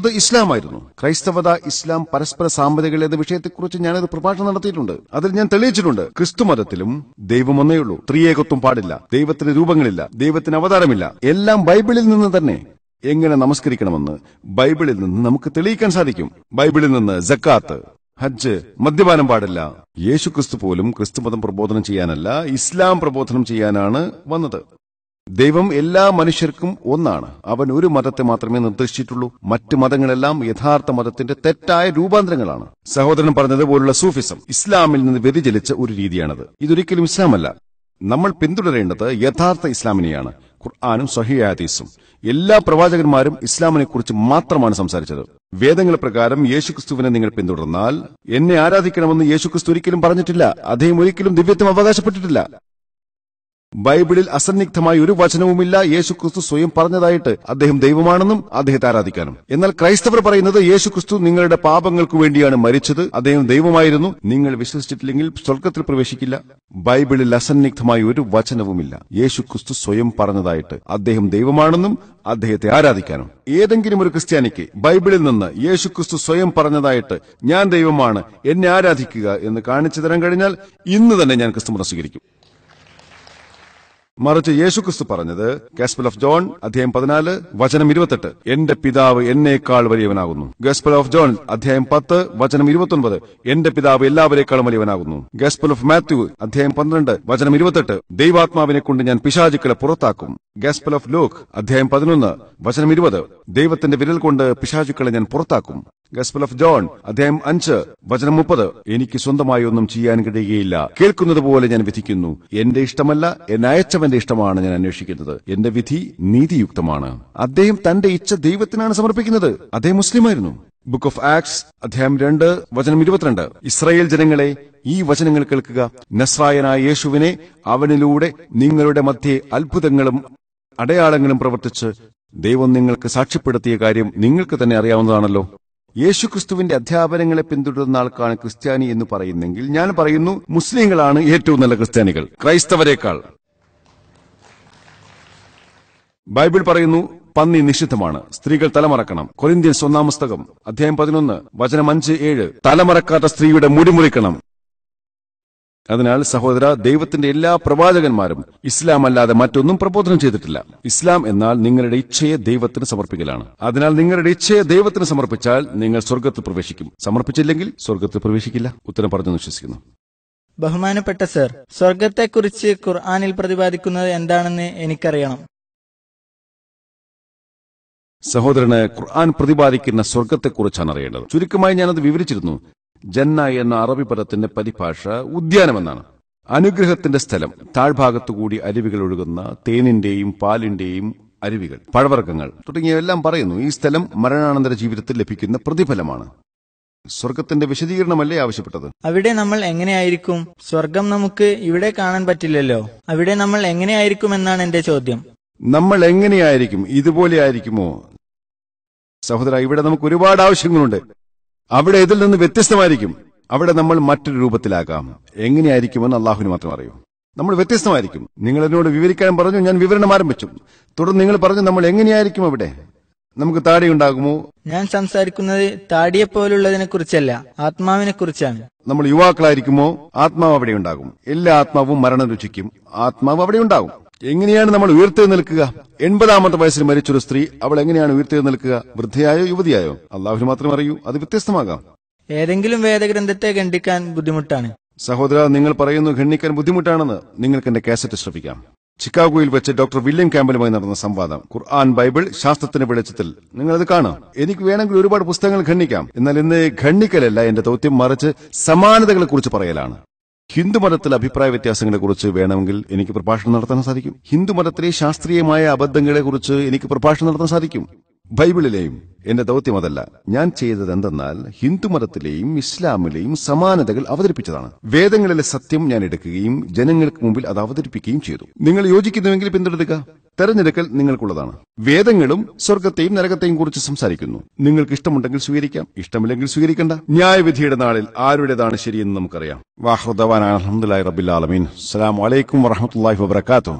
ഇത് ഇസ്ലാമായിരുന്നു ക്രൈസ്തവത ഇസ്ലാം പരസ്പര സാമ്പത്തികൾ എന്ന വിഷയത്തെക്കുറിച്ച് ഞാനൊരു പ്രഭാഷണം നടത്തിയിട്ടുണ്ട് അതിൽ ഞാൻ തെളിയിച്ചിട്ടുണ്ട് ക്രിസ്തു മതത്തിലും ദൈവം ഉള്ളൂ ത്രിയേകത്വം പാടില്ല ദൈവത്തിന് രൂപങ്ങളില്ല ദൈവത്തിന് അവതാരമില്ല എല്ലാം ബൈബിളിൽ നിന്ന് തന്നെ എങ്ങനെ നമസ്കരിക്കണമെന്ന് ബൈബിളിൽ നിന്ന് നമുക്ക് തെളിയിക്കാൻ സാധിക്കും ബൈബിളിൽ നിന്ന് ജക്കാത്ത് ഹജ്ജ് മദ്യപാനം പാടില്ല യേശു ക്രിസ്തു പോലും ക്രിസ്തുമതം പ്രബോധനം ചെയ്യാനല്ല ഇസ്ലാം പ്രബോധനം ചെയ്യാനാണ് വന്നത് ദൈവം എല്ലാ മനുഷ്യർക്കും ഒന്നാണ് അവൻ ഒരു മതത്തെ മാത്രമേ നിർദ്ദേശിച്ചിട്ടുള്ളൂ മറ്റ് മതങ്ങളെല്ലാം യഥാർത്ഥ മതത്തിന്റെ തെറ്റായ രൂപാന്തരങ്ങളാണ് സഹോദരൻ പറഞ്ഞതുപോലുള്ള സൂഫിസം ഇസ്ലാമിൽ നിന്ന് വ്യതിചലിച്ച ഒരു രീതിയാണത് ഇതൊരിക്കലും ഇസ്ലാമല്ല നമ്മൾ പിന്തുടരേണ്ടത് യഥാർത്ഥ ഇസ്ലാമിനെയാണ് ഖുർആാനും സഹിയാദീസും എല്ലാ പ്രവാചകന്മാരും ഇസ്ലാമിനെ കുറിച്ച് മാത്രമാണ് സംസാരിച്ചത് വേദങ്ങൾ പ്രകാരം യേശുക്രിസ്തുവിനെ നിങ്ങൾ പിന്തുടർന്നാൽ എന്നെ ആരാധിക്കണമെന്ന് യേശുക്രിസ്തു ഒരിക്കലും പറഞ്ഞിട്ടില്ല അദ്ദേഹം ഒരിക്കലും ദിവ്യത്വം അവകാശപ്പെട്ടിട്ടില്ല ബൈബിളിൽ അസന്നിഗ്ധമായ ഒരു വചനവുമില്ല യേശുക്രിസ്തു സ്വയം പറഞ്ഞതായിട്ട് അദ്ദേഹം ദൈവമാണെന്നും അദ്ദേഹത്തെ ആരാധിക്കാനും എന്നാൽ ക്രൈസ്തവർ പറയുന്നത് യേശുക്രിസ്തു നിങ്ങളുടെ പാപങ്ങൾക്ക് വേണ്ടിയാണ് മരിച്ചത് അദ്ദേഹം ദൈവമായിരുന്നു നിങ്ങൾ വിശ്വസിച്ചിട്ടില്ലെങ്കിൽ സ്വർഗത്തിൽ പ്രവേശിക്കില്ല ബൈബിളിൽ അസന്നിഗ്ധമായ ഒരു വചനവുമില്ല യേശുക്രിസ്തു സ്വയം പറഞ്ഞതായിട്ട് അദ്ദേഹം ദൈവമാണെന്നും അദ്ദേഹത്തെ ആരാധിക്കാനും ഏതെങ്കിലും ഒരു ക്രിസ്ത്യാനിക്ക് ബൈബിളിൽ നിന്ന് യേശുക്രിസ്തു സ്വയം പറഞ്ഞതായിട്ട് ഞാൻ ദൈവമാണ് എന്നെ ആരാധിക്കുക എന്ന് കാണിച്ചു തരാൻ കഴിഞ്ഞാൽ ഇന്ന് തന്നെ ഞാൻ ക്രിസ്തുമത സ്വീകരിക്കും മറിച്ച് യേശുക്രിസ്തു പറഞ്ഞത് ഗസ്പൽ ഓഫ് ജോൺ അധ്യായം പതിനാല് വചനം ഇരുപത്തെട്ട് എന്റെ പിതാവ് എന്നേക്കാൾ വലിയവനാകുന്നു ഗസ്പൽ ഓഫ് ജോൺ അധ്യായം പത്ത് വചനം ഇരുപത്തൊൻപത് എന്റെ പിതാവ് എല്ലാവരേക്കാളും വലിയവനാകുന്നു ഗസ്പൽ ഓഫ് മാത്യു അധ്യായം പന്ത്രണ്ട് വചനം ഇരുപത്തെട്ട് ദൈവാത്മാവിനെ കൊണ്ട് ഞാൻ പിശാചുക്കളെ പുറത്താക്കും ഗസ്പൽ ഓഫ് ലൂക്ക് അധ്യായം പതിനൊന്ന് വചനം ഇരുപത് ദൈവത്തിന്റെ വിരൽ കൊണ്ട് പിശാചുക്കളെ ഞാൻ പുറത്താക്കും ഗസ്പൽ ഓഫ് ജോൺ അദ്ദേഹം അഞ്ച് വചനം മുപ്പത് എനിക്ക് സ്വന്തമായി ഒന്നും ചെയ്യാൻ കഴിയുകയില്ല കേൾക്കുന്നത് പോലെ ഞാൻ വിധിക്കുന്നു എന്റെ ഇഷ്ടമല്ല എന്നെ അയച്ചവന്റെ ഇഷ്ടമാണ് ഞാൻ അന്വേഷിക്കുന്നത് എന്റെ വിധി നീതിയുക്തമാണ് അദ്ദേഹം തന്റെ ഇച്ഛ ദൈവത്തിനാണ് സമർപ്പിക്കുന്നത് അദ്ദേഹം മുസ്ലിമായിരുന്നു ബുക്ക് ഓഫ് ആക്ട്സ് അദ്ദേഹം രണ്ട് വചനം ഇരുപത്തിരണ്ട് ഇസ്രായേൽ ജനങ്ങളെ ഈ വചനങ്ങൾ കേൾക്കുക നസ്രായനായ യേശുവിനെ അവനിലൂടെ നിങ്ങളുടെ മധ്യേ അത്ഭുതങ്ങളും അടയാളങ്ങളും പ്രവർത്തിച്ച് ദൈവം നിങ്ങൾക്ക് സാക്ഷ്യപ്പെടുത്തിയ കാര്യം നിങ്ങൾക്ക് തന്നെ അറിയാവുന്നതാണല്ലോ യേശുക്രിസ്തുവിന്റെ അധ്യാപനങ്ങളെ പിന്തുടരുന്ന ആൾക്കാണ് ക്രിസ്ത്യാനി എന്ന് പറയുന്നെങ്കിൽ ഞാൻ പറയുന്നു മുസ്ലിങ്ങളാണ് ഏറ്റവും നല്ല ക്രിസ്ത്യാനികൾ ക്രൈസ്തവരെക്കാൾ ബൈബിൾ പറയുന്നു പന്നി നിഷിദ്ധമാണ് സ്ത്രീകൾ തലമറക്കണം കൊരിന്ത്യൻസ് സ്വന്നാമസ്തകം അധ്യായം പതിനൊന്ന് വചനം അഞ്ച് ഏഴ് തലമറക്കാത്ത സ്ത്രീയുടെ മുടിമുറിക്കണം അതിനാൽ സഹോദര ദൈവത്തിന്റെ എല്ലാ പ്രവാചകന്മാരും ഇസ്ലാം അല്ലാതെ മറ്റൊന്നും പ്രബോധനം ചെയ്തിട്ടില്ല ഇസ്ലാം എന്നാൽ നിങ്ങളുടെ ഇച്ഛയെ ദൈവത്തിന് സമർപ്പിക്കലാണ് അതിനാൽ നിങ്ങളുടെ ഇച്ഛയെ ദൈവത്തിന് സമർപ്പിച്ചാൽ നിങ്ങൾ സ്വർഗത്ത് പ്രവേശിക്കും സമർപ്പിച്ചില്ലെങ്കിൽ സ്വർഗത്ത് പ്രവേശിക്കില്ല ഉത്തരം പറഞ്ഞു വിശ്വസിക്കുന്നു ബഹുമാനപ്പെട്ട സർ സ്വർഗത്തെക്കുറിച്ച് ഖുർആാനിൽ പ്രതിപാദിക്കുന്നത് എന്താണെന്ന് എനിക്കറിയണം സഹോദരന് ഖുർആൻ പ്രതിപാദിക്കുന്ന സ്വർഗത്തെക്കുറിച്ചാണ് അറിയേണ്ടത് ചുരുക്കമായി ഞാനത് വിവരിച്ചിരുന്നു ജന്ന എന്ന അറബി പദത്തിന്റെ പരിഭാഷ ഉദ്യാനമെന്നാണ് അനുഗ്രഹത്തിന്റെ സ്ഥലം താഴ്ഭാഗത്തുകൂടി അരുവികൾ ഒഴുകുന്ന തേനിന്റെയും പാലിന്റെയും അരുവികൾ പഴവർഗ്ഗങ്ങൾ തുടങ്ങിയവെല്ലാം പറയുന്നു ഈ സ്ഥലം മരണാനന്തര ജീവിതത്തിൽ ലഭിക്കുന്ന പ്രതിഫലമാണ് സ്വർഗത്തിന്റെ വിശദീകരണമല്ലേ ആവശ്യപ്പെട്ടത് അവിടെ നമ്മൾ എങ്ങനെയായിരിക്കും സ്വർഗം നമുക്ക് ഇവിടെ കാണാൻ പറ്റില്ലല്ലോ അവിടെ നമ്മൾ എങ്ങനെയായിരിക്കും എന്നാണ് എന്റെ ചോദ്യം നമ്മൾ എങ്ങനെയായിരിക്കും ഇതുപോലെ ആയിരിക്കുമോ സഹോദര ഇവിടെ നമുക്ക് ഒരുപാട് ആവശ്യങ്ങളുണ്ട് അവിടെ ഇതിൽ നിന്ന് വ്യത്യസ്തമായിരിക്കും അവിടെ നമ്മൾ മറ്റൊരു രൂപത്തിലാകാം എങ്ങനെയായിരിക്കുമെന്ന് അള്ളാഹുവിന് മാത്രം അറിയൂ നമ്മൾ വ്യത്യസ്തമായിരിക്കും നിങ്ങൾ എന്നോട് വിവരിക്കാൻ പറഞ്ഞു ഞാൻ വിവരണം ആരംഭിച്ചു തുടർന്ന് നിങ്ങൾ പറഞ്ഞു നമ്മൾ എങ്ങനെയായിരിക്കും അവിടെ നമുക്ക് താടി ഉണ്ടാകുമോ ഞാൻ സംസാരിക്കുന്നത് താടിയെ പോലുള്ളതിനെ കുറിച്ചല്ല ആത്മാവിനെ കുറിച്ചാണ് നമ്മൾ യുവാക്കളായിരിക്കുമോ ആത്മാവ് അവിടെ ഉണ്ടാകും എല്ലാ ആത്മാവും മരണം രുചിക്കും ആത്മാവ് അവിടെ ഉണ്ടാകും എങ്ങനെയാണ് നമ്മൾ നിൽക്കുക എൺപതാമത്തെ വയസ്സിൽ മരിച്ചൊരു സ്ത്രീ അവൾ എങ്ങനെയാണ് നിൽക്കുക വൃദ്ധയായോ യുവതിയായോ അള്ളാഹു മാത്രം അറിയൂ അത് വ്യത്യസ്തമാകാം ഏതെങ്കിലും വേദഗ്രന്ഥത്തെ ഖണ്ഡിക്കാൻ ബുദ്ധിമുട്ടാണ് സഹോദര നിങ്ങൾ പറയുന്നു ഖണ്ഡിക്കാൻ ബുദ്ധിമുട്ടാണെന്ന് നിങ്ങൾക്ക് എന്റെ കാസറ്റ് ശ്രമിക്കാം ചിക്കാഗോയിൽ വെച്ച് ഡോക്ടർ വില്യം ക്യാമ്പലുമായി നടന്ന സംവാദം ഖുർആൻ ബൈബിൾ ശാസ്ത്രത്തിന്റെ വെളിച്ചത്തിൽ നിങ്ങൾ അത് കാണാം എനിക്ക് വേണമെങ്കിൽ ഒരുപാട് പുസ്തകങ്ങൾ ഖണ്ഡിക്കാം എന്നാൽ ഇന്ന് ഖണ്ഡിക്കലല്ല എന്റെ ദൗത്യം മറിച്ച് സമാനതകളെ കുറിച്ച് പറയലാണ് ഹിന്ദുമതത്തിലെ അഭിപ്രായ കുറിച്ച് വേണമെങ്കിൽ എനിക്ക് പ്രഭാഷണം നടത്താൻ സാധിക്കും ഹിന്ദുമതത്തിലെ ശാസ്ത്രീയമായ അബദ്ധങ്ങളെക്കുറിച്ച് എനിക്ക് പ്രഭാഷണം നടത്താൻ സാധിക്കും ബൈബിളിലെയും എന്റെ ദൗത്യം ഞാൻ ചെയ്തത് എന്തെന്നാൽ ഹിന്ദുമതത്തിലെയും ഇസ്ലാമിലെയും സമാനതകൾ അവതരിപ്പിച്ചതാണ് വേദങ്ങളിലെ സത്യം ഞാൻ എടുക്കുകയും ജനങ്ങൾക്ക് മുമ്പിൽ അത് അവതരിപ്പിക്കുകയും ചെയ്തു നിങ്ങൾ യോജിക്കുന്നുവെങ്കിൽ പിന്തുടരുക തെരഞ്ഞെടുക്കൽ നിങ്ങൾക്കുള്ളതാണ് വേദങ്ങളും സ്വർഗത്തെയും നരകത്തെയും കുറിച്ച് സംസാരിക്കുന്നു നിങ്ങൾക്ക് ഇഷ്ടമുണ്ടെങ്കിൽ സ്വീകരിക്കാം ഇഷ്ടമില്ലെങ്കിൽ സ്വീകരിക്കണ്ട ന്യായവിധിയുടെ നാളിൽ ആരുടേതാണ് ശരിയെന്ന് നമുക്കറിയാം വാഹൃദവാൻ അലഹമുല്ലാ റബിൻ അലമീൻ അസ്സാം വലൈക്കും വറഹമുല്ലാ വാത്തു